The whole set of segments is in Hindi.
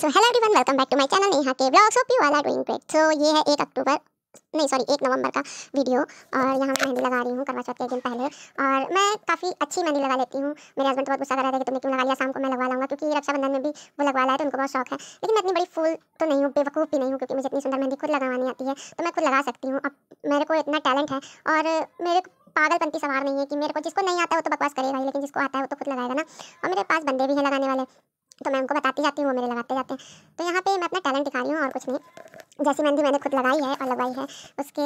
so hello everyone welcome back to my channel Neha के blogs hope you all are doing great so ये है एक अक्टूबर नहीं सॉरी एक नवंबर का वीडियो और यहाँ मैं मेहंदी लगा रही हूँ करवा चौथ के दिन पहले और मैं काफ़ी अच्छी मेहंदी लगा लेती हूँ मेरे हस्बैंड बहुत गुस्सा कर रहे थे कि तुमने क्यों लगा लिया शाम को मैं लगवा लूँगा क्योंकि रक्षाबंधन में भी वो लगवा लाया तो उनको बहुत शौक है लेकिन मैं इतनी बड़ी फूल तो नहीं हूँ बेवकूफ़ भी नहीं हूँ क्योंकि मुझे इतनी सुंदर मेहंदी खुद लगवानी आती है तो मैं खुद लगा सकती हूँ अब मेरे को इतना टैलेंट है और मेरे पागलपंती सवार नहीं है कि मेरे को जिसको नहीं आता है वो तो बकवास करेगा ही लेकिन जिसको आता है वो तो खुद लगाएगा ना और मेरे पास बंदे भी हैं लगाने वाले तो मैं उनको बताती जाती हूँ वो मेरे लगाते जाते हैं तो यहाँ पे मैं अपना टैलेंट दिखा रही हूँ और कुछ नहीं जैसी मेहंदी मैंने खुद लगाई है और लगवाई है उसके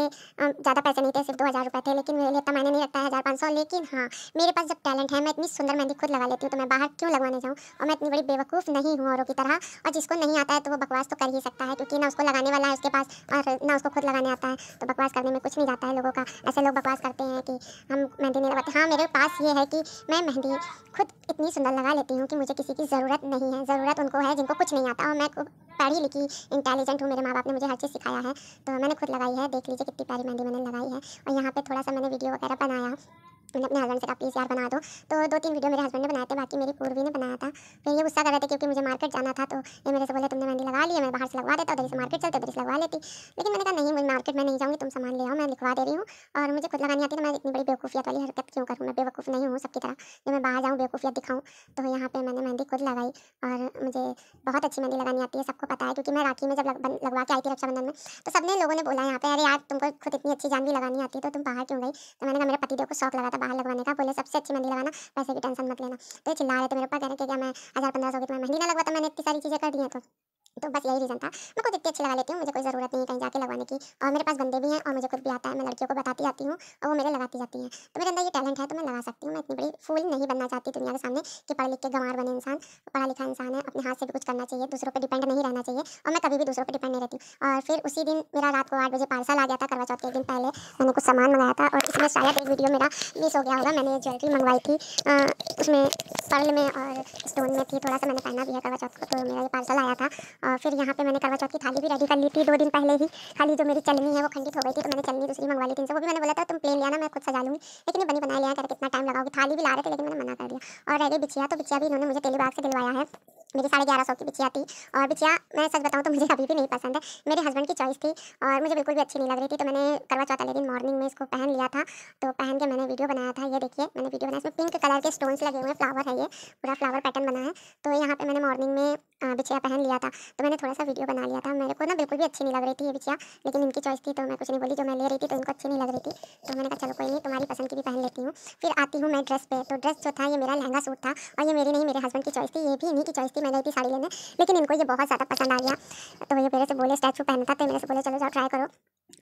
ज़्यादा पैसे नहीं थे सिर्फ दो हज़ार रुपये थे लेकिन मेरे लिए इतना मैंने नहीं रखता है हज़ार पाँच सौ लेकिन हाँ मेरे पास जब टैलेंट है मैं इतनी सुंदर मेहंदी खुद लगा लेती हूँ तो मैं बाहर क्यों लगवाने जाऊँ और मैं इतनी बड़ी बेवकूफ़ नहीं हूँ औरों की तरह और जिसको नहीं आता है तो वो बकवास तो कर ही सकता है क्योंकि ना उसको लगाने वाला है उसके पास और ना उसको खुद लगाने आता है तो बकवास करने में कुछ नहीं जाता है लोगों का ऐसे लोग बकवास करते हैं कि हम मेहंदी नहीं लगाते हाँ मेरे पास ये है कि मैं मेहंदी खुद इतनी सुंदर लगा लेती हूँ कि मुझे किसी की ज़रूरत नहीं है ज़रूरत उनको है जिनको कुछ नहीं आता और मैं पढ़ी लिखी इंटेलिजेंट हूँ मेरे माँ बाप ने मुझे हर चीज़ सिखाया है तो मैंने खुद लगाई है देख लीजिए कितनी प्यारी मेहंदी मैंने लगाई है और यहाँ पे थोड़ा सा मैंने वीडियो वगैरह बनाया मैंने अपने हस्बैंड से कहा प्लीज़ यार बना दो तो दो तीन वीडियो मेरे हस्बैंड ने बनाए थे बाकी मेरी पूर्वी ने बनाया था फिर ये गुस्सा कर रहे थे क्योंकि मुझे मार्केट जाना था तो ये मेरे से बोले तुमने मेहंदी लगा ली है मैं बाहर से लगवा देता उधर से मार्केट चलते उधर से लगवा लेती लेकिन मैंने कहा नहीं मुझे मार्केट में नहीं जाऊँगी तुम सामान ले आओ मैं लिखवा दे रही हूँ और मुझे खुद लगानी आती तो मैं इतनी बड़ी बेवकूफियत वाली हरकत क्यों करूँ मैं बेवकूफ़ नहीं हूँ सबकी तरह जब मैं बाहर जाऊँ बेवकूफियत दिखाऊँ तो यहाँ पर मैंने मेहंदी खुद लगाई और मुझे बहुत अच्छी मेहंदी लगानी आती है सबको पता है क्योंकि मैं राखी में जब लगवा के आई थी रक्षाबंधन में तो सबने लोगों ने बोला यहाँ पे अरे यार तुमको खुद इतनी अच्छी जानवी लगानी आती है तो तुम बाहर क्यों गई तो मैंने कहा मेरे पति देव को शौक लगा था मतलब बाहर लगवाने का बोले सबसे अच्छी मेहंदी लगाना पैसे की टेंशन मत लेना तो चिल्ला रहे थे मेरे ऊपर कह रहे कि मैं हज़ार पंद्रह सौ की तुम्हें मेहंदी ना लगवा तो मैंने इतनी सारी चीज़ें कर दी हैं तो तो बस यही रीज़न था मैं खुद इतनी अच्छी लगा लेती हूँ मुझे कोई ज़रूरत नहीं कहीं जाके लगवाने की और मेरे पास बंदे भी हैं और मुझे खुद भी आता है मैं लड़कियों को बताती आती हूँ और वो मेरे लगाती जाती हैं तो मेरे अंदर ये टैलेंट है तो मैं लगा सकती हूँ मैं इतनी बड़ी फूल नहीं बनना चाहती दुनिया के सामने कि पढ़ लिख के गंवार बने इंसान पढ़ा लिखा इंसान है अपने हाथ से भी कुछ करना चाहिए दूसरों पर डिपेंड नहीं रहना चाहिए और मैं कभी भी दूसरों पर डिपेंड नहीं रहती और फिर उसी दिन मेरा रात को आठ बजे पार्सल आ गया था करवा चौथ के दिन पहले मैंने कुछ सामान मंगाया था और इसमें शायद एक वीडियो मेरा मिस हो गया होगा मैंने ज्वेलरी मंगवाई थी उसमें पर्ल में और स्टोन में थी थोड़ा सा मैंने पहना भी है करवा चौथ को तो मेरा ये पार्सल आया था और फिर यहाँ पे मैंने करवा चौथ की थाली भी रेडी कर ली थी दो दिन पहले ही खाली जो मेरी चलनी है वो खंडित हो गई थी तो मैंने चलनी दूसरी मंगवा ली थी वो भी मैंने बोला था तुम प्लेन लेना मैं खुद सजा लूँगी लेकिन बनी बनाया लिया करके कितना टाइम लगाओगे थाली भी ला रहे थे लेकिन मैंने मना कर दिया और रेडी बिछिया तो बिछिया भी इन्होंने मुझे टेलीबाग से दिलवाया है मेरी साढ़े ग्यारह सौ की बिछिया थी और बिछिया मैं सच बताऊँ तो मुझे अभी भी नहीं पसंद है मेरे हस्बैंड की चॉइस थी और मुझे बिल्कुल भी अच्छी नहीं लग रही थी तो मैंने करवा चौथा लेकिन मॉर्निंग में इसको पहन लिया था तो पहन के मैंने वीडियो बनाया था ये देखिए मैंने वीडियो बनाया इसमें पिंक कलर के स्टोन्स लगे हुए हैं फ्लावर है ये पूरा फ्लावर पैटर्न बना है तो यहाँ पर मैंने मॉर्निंग में बिछिया पहन लिया था तो मैंने थोड़ा सा वीडियो बना लिया था मेरे को ना बिल्कुल भी अच्छी नहीं लग रही थी ये बिछिया लेकिन इनकी चॉइस थी तो मैं कुछ नहीं बोली जो मैं ले रही थी तो इनको अच्छी नहीं लग रही थी तो मैंने कहा चलो कोई नहीं तुम्हारी पसंद की भी पहन लेती हूँ फिर आती हूँ मैं ड्रेस पे तो ड्रेस जो था ये मेरा लहंगा सूट था और ये मेरी नहीं मेरे हस्बैंड की चॉइस थी ये भी इन्हीं की चॉइस सस्ती महंगाई की साड़ी लेने लेकिन इनको ये बहुत ज़्यादा पसंद आ गया तो ये मेरे से बोले स्टैचू पहनता था तो मेरे से बोले चलो जाओ ट्राई करो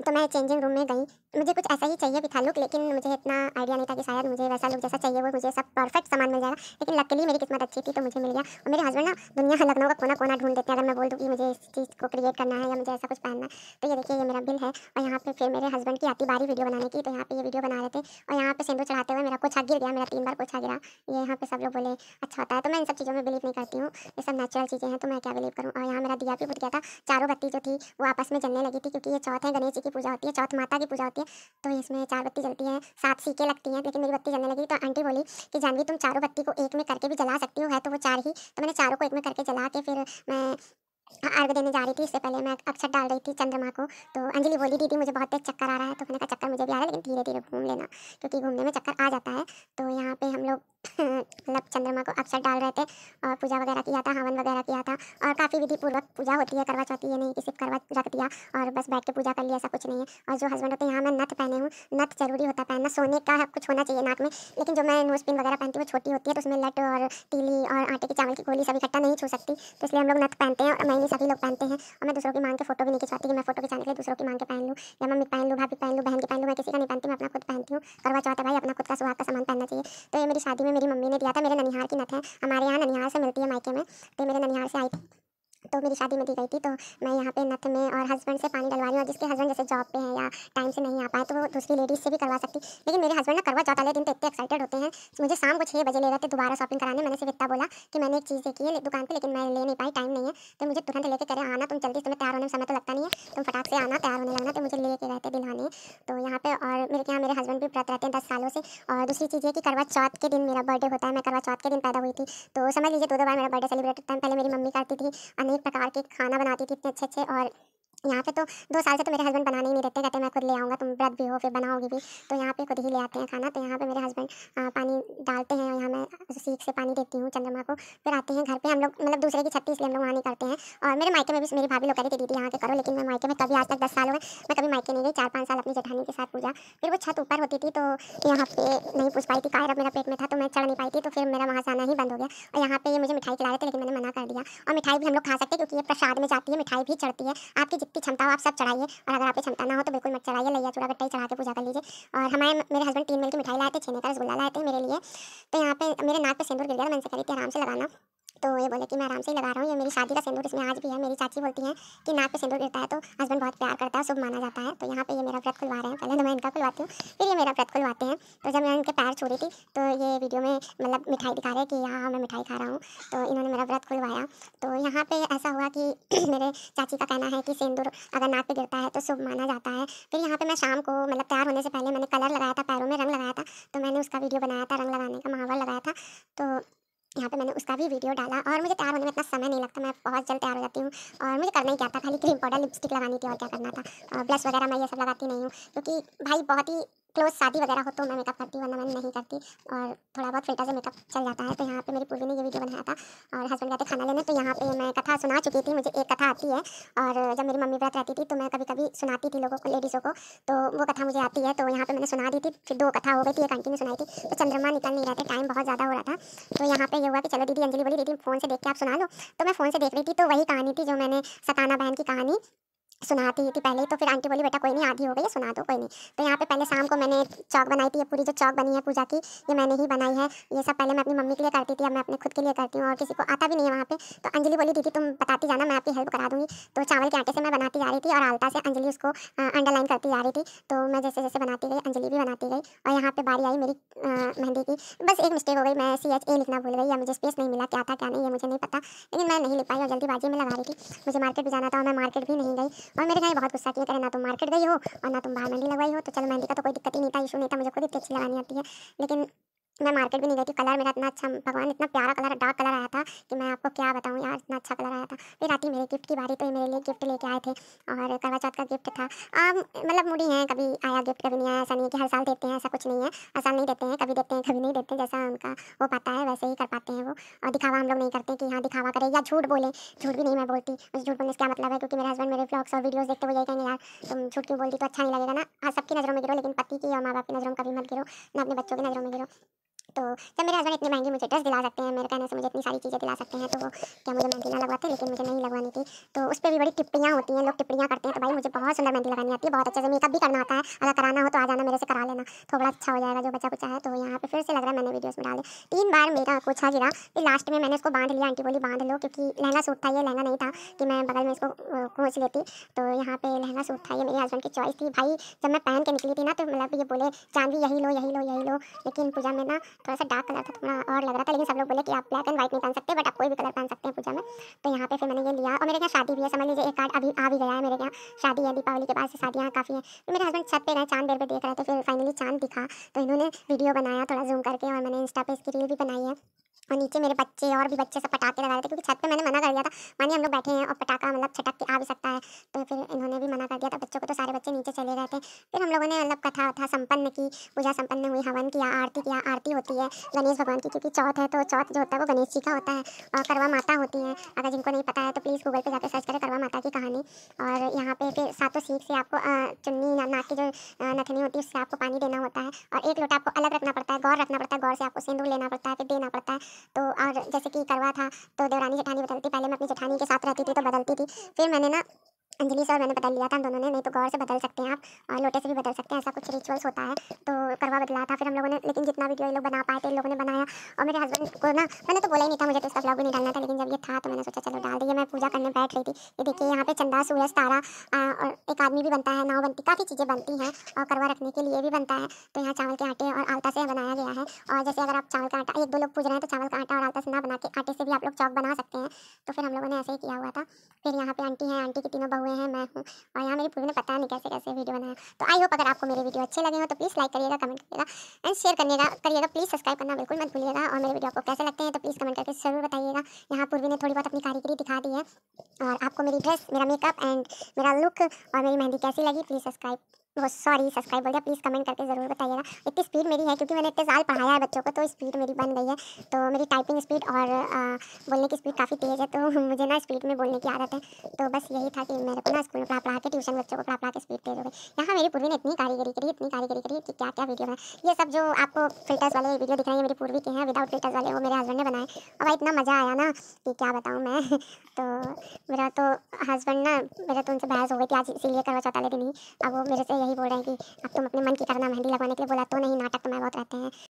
तो मैं चेंजिंग रूम में गई मुझे कुछ ऐसा ही चाहिए था लुक लेकिन मुझे इतना आइडिया नहीं था कि शायद मुझे वैसा लुक जैसा चाहिए वो मुझे सब परफेक्ट सामान मिल जाएगा लेकिन लकली मेरी किस्मत अच्छी थी तो मुझे मिल गया और मेरे हस्बैंड ना दुनिया लखनऊ का कोना कोना ढूंढ देते हैं अगर मैं बोल दूँ कि मुझे इस चीज़ को क्रिएट करना है या मुझे ऐसा कुछ पहनना तो ये देखिए ये मेरा बिल है और यहाँ पे फिर मेरे हस्बैंड की आती बारी वीडियो बनाने की तो यहाँ पे ये वीडियो बना रहे थे और यहाँ पर सिंदूर चढ़ाते हुए मेरा कुछ गिर गया मेरा तीन बार कुछ गिरा ये यहाँ पर सब लोग बोले अच्छा होता है तो मैं इन सब चीज़ों में बिलीव नहीं करती हूँ ये सब नेचुरल चीज़ें हैं तो मैं क्या बिलीव करूँ और यहाँ मेरा दिया भी बुझ गया था चारों बत्ती जो थी वो आपस में जलने लगी थी क्योंकि ये चौथे गणेश जी की पूजा होती है चौथ माता की पूजा होती है तो इसमें चार बत्ती जलती है सात सीके लगती हैं लेकिन मेरी बत्ती जलने लगी तो आंटी बोली कि जानवी तुम चारों बत्ती को एक में करके भी जला सकती हो है तो वो चार ही तो मैंने चारों को एक में करके जला के फिर मैं अर्घ हाँ, देने जा रही थी इससे पहले मैं अक्षर डाल रही थी चंद्रमा को तो अंजलि बोली दीदी मुझे बहुत तेज चक्कर आ रहा है तो मैंने कहा चक्कर मुझे भी आ रहा है लेकिन धीरे धीरे घूम लेना क्योंकि घूमने में चक्कर आ जाता है तो यहाँ पे हम लोग मतलब चंद्रमा को अक्षर डाल रहे थे और पूजा वगैरह किया था हवन वगैरह किया था और काफ़ी विधि पूर्वक पूजा होती है करवा चौथी है नहीं कि सिर्फ करवा रख दिया और बस बैठ के पूजा कर लिया ऐसा कुछ नहीं है और जो हस्बैंड होते हैं यहाँ मैं नथ पहने हूँ नथ जरूरी होता है पहनना सोने का कुछ होना चाहिए नाक में लेकिन जो मैं नोज पिन वगैरह पहनती हूँ वो छोटी होती है तो उसमें लट और तीली और आटे के चावल की गोली सब इकट्ठा नहीं छू सकती तो इसलिए हम लोग नथ पहनते हैं और महंगी सभी लोग पहनते हैं और मैं दूसरों की मांग के फोटो भी नहीं खिंचवाती कि मैं फोटो खिंचाने के लिए दूसरों की मांग के पहन लूँ या मम्मी पहन लूँ भाभी पहन लूँ बहन की पहन लूँ मैं किसी का नहीं पहनती मैं अपना खुद पहनती हूँ करवा चौथा है भाई अपना खुद का सुहाग का सामान पहनना चाहिए तो ये मेरी शादी में मेरी मम्मी ने दिया था मेरे ननिहार की नथ है हमारे यहाँ ननिहार से मिलती है मायके में तो मेरे ननिहार से आई थी तो मेरी शादी में दी गई थी तो मैं यहाँ पे नथ में और हस्बैंड से पानी डलवा रही हूँ जिसके हस्बैंड जैसे जॉब पे हैं या टाइम से नहीं आ पाए तो वो दूसरी लेडीज़ से भी करवा सकती लेकिन मेरे हस्बैंड ना करवा चौथ वाले दिन तो इतने एक्साइटेड होते हैं मुझे शाम को छः बजे ले रहे थे दोबारा शॉपिंग कराने मैंने सिर्फ इतना बोला कि मैंने एक चीज़ देखी है दुकान पर लेकिन मैं ले नहीं पाई टाइम नहीं है तो मुझे तुरंत लेकर करें आना तुम जल्दी तुम्हें तैयार होने में समय तो लगता नहीं है तुम फटाक से आना तैयार होने लगना तो मुझे लेके रहते थे दिलवाने तो यहाँ पे और मेरे यहाँ मेरे हस्बैंड भी व्रत रहते हैं दस सालों से और दूसरी चीज़ ये कि करवा चौथ के दिन मेरा बर्थडे होता है मैं करवा चौथ के दिन पैदा हुई थी तो समझ लीजिए दो दो बार मेरा बर्थडे सेलिब्रेट होता है पहले मेरी मम्मी करती थी अनेक प्रकार के खाना बनाती थी इतने अच्छे अच्छे और यहाँ पे तो दो साल से तो मेरे हस्बैंड बनाने ही नहीं देते कहते मैं खुद ले आऊँगा तुम व्रत भी हो फिर बनाओगी भी तो यहाँ पे खुद ही ले आते हैं खाना तो यहाँ पे मेरे हस्बैंड पानी डालते हैं और यहाँ मैं सीख से पानी देती हूँ चंद्रमा को फिर आते हैं घर पर हम लोग मतलब दूसरे की छत्तीस इसलिए हम लोग वहाँ नहीं करते हैं और मेरे मायके में भी मेरी भाभी लोग कह रही थी दीदी यहाँ के करो लेकिन मैं मायके में कभी आज तक दस साल हो गए मैं कभी मायके नहीं गई चार पाँच साल अपनी जठानी के साथ पूजा फिर वो छत ऊपर होती थी तो यहाँ पे नहीं पूछ पाई थी कायरब मेरा पेट में था तो मैं चढ़ नहीं पाई थी तो फिर मेरा वहाँ जाना ही बंद हो गया और यहाँ पे ये मुझे मिठाई खिला रहे थे लेकिन मैंने मना कर दिया और मिठाई भी हम लोग खा सकते क्योंकि ये प्रसाद में जाती है मिठाई भी चढ़ती है आपकी की क्षमता हो आप सब चढ़ाइए और अगर आपकी क्षमता ना हो तो बिल्कुल मत चढ़ाइए लैया चूड़ा गट्टा ही चढ़ा के पूजा कर लीजिए और हमारे मेरे हस्बैंड तीन मिल की मिठाई लाए थे छेने का रसगुल्ला लाए थे मेरे लिए तो यहाँ पे मेरे नाक पर सिंदूर गिर गया मन से करी थी आराम से लगाना तो ये बोले कि मैं आराम से ही लगा रहा हूँ ये मेरी शादी का सिंदूर इसमें आज भी है मेरी चाची बोलती हैं कि नाक पे सिंदूर गिरता है तो हस्बैंड बहुत प्यार करता है शुभ माना जाता है तो यहाँ पे ये मेरा व्रत खुलवा रहे हैं पहले तो मैं इनका खुलवाती हूँ फिर ये मेरा व्रत खुलवाते हैं तो जब मैं इनके पैर छोड़ी थी तो ये वीडियो में मतलब मिठाई दिखा रहे हैं कि यहाँ मैं मिठाई खा रहा हूँ तो इन्होंने मेरा व्रत खुलवाया तो यहाँ पर ऐसा हुआ कि मेरे चाची का कहना है कि सिंदूर अगर नाक पर गिरता है तो शुभ माना जाता है फिर यहाँ पर मैं शाम को मतलब तैयार होने से पहले मैंने कलर लगाया था पैरों में रंग लगाया था तो मैंने उसका वीडियो बनाया था रंग लगाने का महावर लगाया था तो यहाँ पे मैंने उसका भी वीडियो डाला और मुझे तैयार होने में इतना समय नहीं लगता मैं बहुत जल्द तैयार हो जाती हूँ और मुझे करना ही क्या था खाली क्रीम पाउडर लिपस्टिक लगानी थी और क्या करना था और ब्लश वगैरह मैं ये सब लगाती नहीं हूँ क्योंकि भाई बहुत ही क्लोज शादी वगैरह हो तो मैं मेकअप करती हूँ वरना मैं नहीं करती और थोड़ा बहुत फिल्टर से मेकअप चल जाता है तो यहाँ पर मेरी पूर्वी ने ये वीडियो बनाया था और हस्बैंड जाते खाना लेने तो यहाँ पर मैं कथा सुना चुकी थी मुझे एक कथा आती है और जब मेरी मम्मी व्रत रहती थी तो मैं कभी कभी सुनाती थी लोगों को लेडीज़ों को तो वो कथा मुझे आती है तो यहाँ पे मैंने सुना दी थी फिर दो कथा हो गई थी एक आंटी ने सुनाई थी तो चंद्रमा निकल नहीं रहे टाइम बहुत ज़्यादा हो रहा था तो यहाँ पे यह हुआ कि चलो दीदी अंजलि बोली दीदी फ़ोन से देख के आप सुना लो तो मैं फ़ोन से देख रही थी तो वही कहानी थी जो मैंने सताना बहन की कहानी सुनाती थी पहले ही तो फिर आंटी बोली बेटा कोई नहीं आधी हो गई सुना दो कोई नहीं तो यहाँ पे पहले शाम को मैंने चौक बनाई थी ये पूरी जो चौक बनी है पूजा की ये मैंने ही बनाई है ये सब पहले मैं अपनी मम्मी के लिए करती थी अब मैं अपने खुद के लिए करती हूँ और किसी को आता भी नहीं है वहाँ पे तो अंजलि बोली दीदी तुम बताती जाना मैं आपकी हेल्प करा दूँगी तो चावल के आटे से मैं बनाती जा रही थी और आलता से अंजलि उसको अंडरलाइन करती जा रही थी तो मैं जैसे जैसे बनाती गई अंजलि भी बनाती गई और यहाँ पर बारी आई मेरी मेहंदी की बस एक मिस्टेक हो गई मैं सी एच ए लिखना भूल गई या मुझे स्पेस नहीं मिला क्या था क्या नहीं ये मुझे नहीं पता लेकिन मैं नहीं लिख पाई और जल्दीबाजी में लगा रही थी मुझे मार्केट भी जाना था और मैं मार्केट भी नहीं गई और मेरे घर बहुत गुस्सा किया करें ना तुम मार्केट गई हो और ना तुम बाहर मेहंदी लगवाई हो तो चलो मेहंदी का तो कोई दिक्कत ही नहीं था इशू नहीं था मुझे खुद इतनी अच्छी लगानी आती है लेकिन मैं मार्केट भी नहीं गई थी कलर मेरा इतना अच्छा भगवान इतना प्यारा कलर डार्क कलर आया था कि मैं आपको क्या बताऊँ यार इतना अच्छा कलर आया था फिर आती मेरे गिफ्ट की बारी तो मेरे लिए गिफ्ट लेके आए थे और करवा चौथ का गिफ्ट था आम मतलब मुड़ी हैं कभी आया गिफ्ट कभी नहीं आया ऐसा नहीं है कि हर साल देते हैं ऐसा कुछ नहीं है हर साल नहीं देते हैं कभी देते हैं कभी नहीं देते जैसा उनका वो पता है वैसे ही कर पाते हैं वो और दिखावा हम लोग नहीं करते कि हाँ दिखावा करें या झूठ बोले झूठ भी नहीं मैं बोलती मुझे झूठ बोलने से क्या मतलब है क्योंकि मेरे हस्बैंड मेरे ब्लॉग्स और वीडियोज़ देखते हुए कहेंगे यार तुम झूठ क्यों बोलती तो अच्छा नहीं लगेगा ना हाँ सबकी नज़रों में गिरो लेकिन पति की और माँ बाप की नज़रों में कभी मत गिरो ना अपने बच्चों की नज़रों में गिरो तो जब मेरे हस्बैंड इतनी महंगी मुझे ड्रेस दिला सकते हैं मेरे कहने से मुझे इतनी सारी चीज़ें दिला सकते हैं तो वो क्या मुझे मेहंदी ना लगवाते लेकिन मुझे नहीं लगवानी थी तो उस पर भी बड़ी टिप्पणियाँ होती हैं लोग टिप्पणियाँ करते हैं तो भाई मुझे बहुत सुंदर मेहंदी लगानी आती है बहुत अच्छे से मेकअप भी करना आता है अगर कराना हो तो आ जाना मेरे से करा लेना थोड़ा अच्छा हो जाएगा जो बचा कुचा है तो यहाँ पर फिर से लग रहा है मैंने वीडियोज़ में डाले तीन बार मेरा कोछा गिरा फिर लास्ट में मैंने इसको बांध लिया आंटी बोली बांध लो क्योंकि लहंगा सूट था ये लहंगा नहीं था कि मैं बगल में इसको खोच लेती तो यहाँ पे लहंगा सूट था ये मेरे हस्बैंड की चॉइस थी भाई जब मैं पहन के निकली थी ना तो मतलब ये बोले चांदी यही लो यही लो यही लो लेकिन पूजा में ना थोड़ा सा डार्क कलर था थोड़ा और लग रहा था लेकिन सब लोग बोले कि आप ब्लैक एंड व्हाइट नहीं पहन सकते बट आप कोई भी कलर पहन सकते हैं पूजा में तो यहाँ पे फिर मैंने ये लिया और मेरे यहाँ शादी भी है समझ लीजिए एक कार्ड अभी आ भी गया है मेरे यहाँ शादी है दीपावली के बाद शादियाँ काफ़ी हैं तो मेरे हस्बैंड छत पर रहे चांद देर पर देख रहे थे फिर फाइनली चांद दिखा तो इन्होंने वीडियो बनाया थोड़ा जूम करके और मैंने इंस्टा पे इसकी रील भी बनाई है और नीचे मेरे बच्चे और भी बच्चे सब पटाखे लगा रहे थे क्योंकि छत पे मैंने मना कर दिया था मानिए हम लोग बैठे हैं और पटाखा मतलब छटक के आ भी सकता है तो फिर इन्होंने भी मना कर दिया था बच्चों को तो सारे बच्चे नीचे चले गए थे फिर हम लोगों ने मतलब कथा वथा संपन्न की पूजा संपन्न हुई हवन किया आरती किया आरती होती है गणेश भगवान की क्योंकि चौथ है तो चौथ जो होता है वो गणेश जी का होता है और करवा माता होती है अगर जिनको नहीं पता है तो प्लीज़ गूगल पर जाकर सर्च करें करवा माता की कहानी और यहाँ पे फिर सातों सीख से आपको चुन्नी नाक की जो नथनी होती है उससे आपको पानी देना होता है और एक लोटा आपको अलग रखना पड़ता है गौर रखना पड़ता है गौर से आपको सिंदूर लेना पड़ता है फिर देना पड़ता है तो और जैसे कि करवा था तो देवरानी जेठानी बदलती पहले मैं अपनी जेठानी के साथ रहती थी तो बदलती थी फिर मैंने ना अंजलि सर मैंने बदल लिया था हम दोनों ने नहीं तो गौर से बदल सकते हैं आप और लोटे से भी बदल सकते हैं ऐसा कुछ रिचुअल्स होता है तो करवा बदला था फिर हम लोगों ने लेकिन जितना वीडियो ये लोग बना पाए थे इन लोगों ने बनाया और मेरे हस्बैंड को ना मैंने तो बोला ही नहीं था मुझे तो इसका ब्लॉग भी नहीं डालना था लेकिन जब ये था तो मैंने सोचा चलो डाल दिया मैं पूजा करने बैठ रही थी ये देखिए यहाँ पे चंदा सूरज तारा और एक आदमी भी बनता है नाव बनती काफ़ी चीज़ें बनती हैं और करवा रखने के लिए भी बनता है तो यहाँ चावल के आटे और आलता से बनाया गया है और जैसे अगर आप चावल का आटा एक दो लोग पूज रहे हैं तो चावल का आटा और आलता से ना बना के आटे से भी आप लोग चौक बना सकते हैं तो फिर हम लोगों ने ऐसे ही किया हुआ था फिर यहाँ पे आंटी हैं आंटी की तीनों हुए हैं मैं हूँ और यहाँ मेरी पूरी ने पता नहीं कैसे कैसे वीडियो बनाया तो आई होप अगर आपको मेरे वीडियो अच्छे लगे हो तो प्लीज़ लाइक करिएगा कमेंट करिएगा एंड शेयर करिएगा करिएगा प्लीज़ सब्सक्राइब करना बिल्कुल मत भूलिएगा और मेरे वीडियो आपको कैसे लगते हैं तो प्लीज़ कमेंट करके जरूर बताइएगा यहाँ पूर्वी ने थोड़ी बहुत अपनी कारीगरी दिखा दी है और आपको मेरी ड्रेस मेरा मेकअप एंड मेरा लुक और मेरी मेहंदी कैसी लगी प्लीज़ सब्सक्राइब बहुत सॉरी सब्सक्राइब बोल दिया प्लीज़ कमेंट करके ज़रूर बताइएगा इतनी स्पीड मेरी है क्योंकि मैंने इतने साल पढ़ाया है बच्चों को तो स्पीड मेरी बन गई है तो मेरी टाइपिंग स्पीड और आ, बोलने की स्पीड काफ़ी तेज़ है तो मुझे ना स्पीड में बोलने की आदत है तो बस यही था कि मेरे को ना स्कूल में पढ़ा पढ़ा के ट्यूशन बच्चों को पढ़ा पढ़ा के स्पीड तेज़ हो गई यहाँ मेरी पूर्वी ने इतनी कारीगरी करी इतनी कारीगरी करी कि क्या क्या वीडियो है ये सब जो आपको फिल्टर्स वाले वीडियो दिख रहे हैं मेरी पूर्वी के हैं विदाउट फिल्टर्स वाले वो मेरे हस्बैंड ने बनाए और इतना मज़ा आया ना कि क्या बताऊँ मैं तो हूँ मेरा तो हस्बैंड ना मेरा तो उनसे बहस हो गई थी आज इसीलिए करवा चाहता लेकिन अब वो मेरे से यही बोल रहे हैं कि अब तुम अपने मन की करना मेहंदी लगवाने के लिए बोला तो नहीं नाटक तुम्हारे तो बहुत रहते हैं